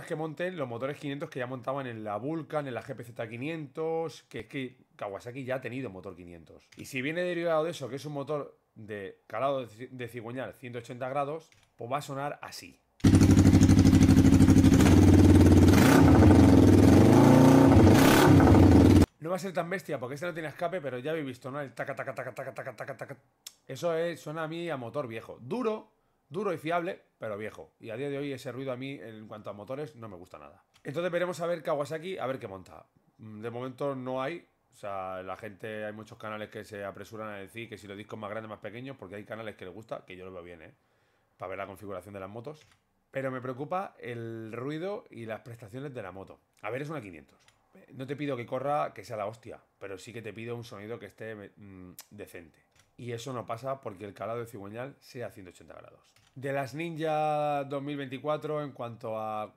que monten los motores 500 que ya montaban en la Vulcan, en la GPZ 500, que es que Kawasaki ya ha tenido motor 500. Y si viene derivado de eso, que es un motor de calado de cigüeñal 180 grados, pues va a sonar así. No va a ser tan bestia porque este no tiene escape, pero ya habéis visto, ¿no? El taca, taca, Eso es, suena a mí a motor viejo. Duro, duro y fiable, pero viejo. Y a día de hoy ese ruido a mí, en cuanto a motores, no me gusta nada. Entonces veremos a ver Kawasaki, a ver qué monta. Mm, de momento no hay. O sea, la gente, hay muchos canales que se apresuran a decir que si los discos más grandes, más pequeños, porque hay canales que les gusta, que yo lo veo bien, ¿eh? Para ver la configuración de las motos. Pero me preocupa el ruido y las prestaciones de la moto. A ver, es una 500. No te pido que corra, que sea la hostia, pero sí que te pido un sonido que esté mm, decente. Y eso no pasa porque el calado de cigüeñal sea 180 grados. De las Ninja 2024, en cuanto a